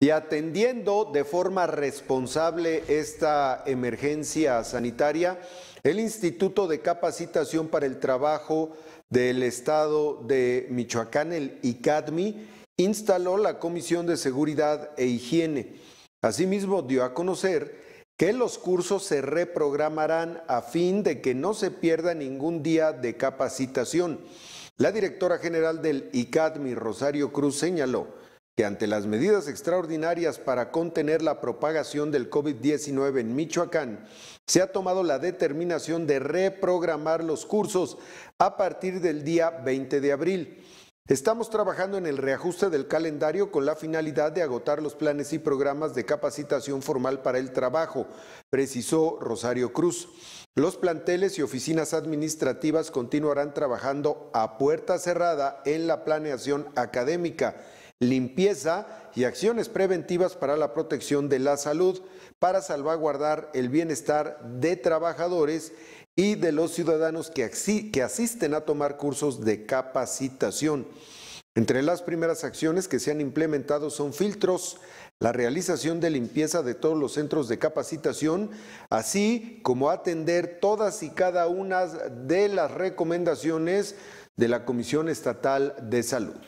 Y atendiendo de forma responsable esta emergencia sanitaria, el Instituto de Capacitación para el Trabajo del Estado de Michoacán, el ICADMI, instaló la Comisión de Seguridad e Higiene. Asimismo, dio a conocer que los cursos se reprogramarán a fin de que no se pierda ningún día de capacitación. La directora general del ICADMI, Rosario Cruz, señaló que ante las medidas extraordinarias para contener la propagación del COVID-19 en Michoacán, se ha tomado la determinación de reprogramar los cursos a partir del día 20 de abril. Estamos trabajando en el reajuste del calendario con la finalidad de agotar los planes y programas de capacitación formal para el trabajo, precisó Rosario Cruz. Los planteles y oficinas administrativas continuarán trabajando a puerta cerrada en la planeación académica limpieza y acciones preventivas para la protección de la salud para salvaguardar el bienestar de trabajadores y de los ciudadanos que, asisten a tomar cursos de capacitación. Entre las primeras acciones que se han implementado son filtros, la realización de limpieza de todos los centros de capacitación, así como atender todas y cada una de las recomendaciones de la Comisión Estatal de Salud.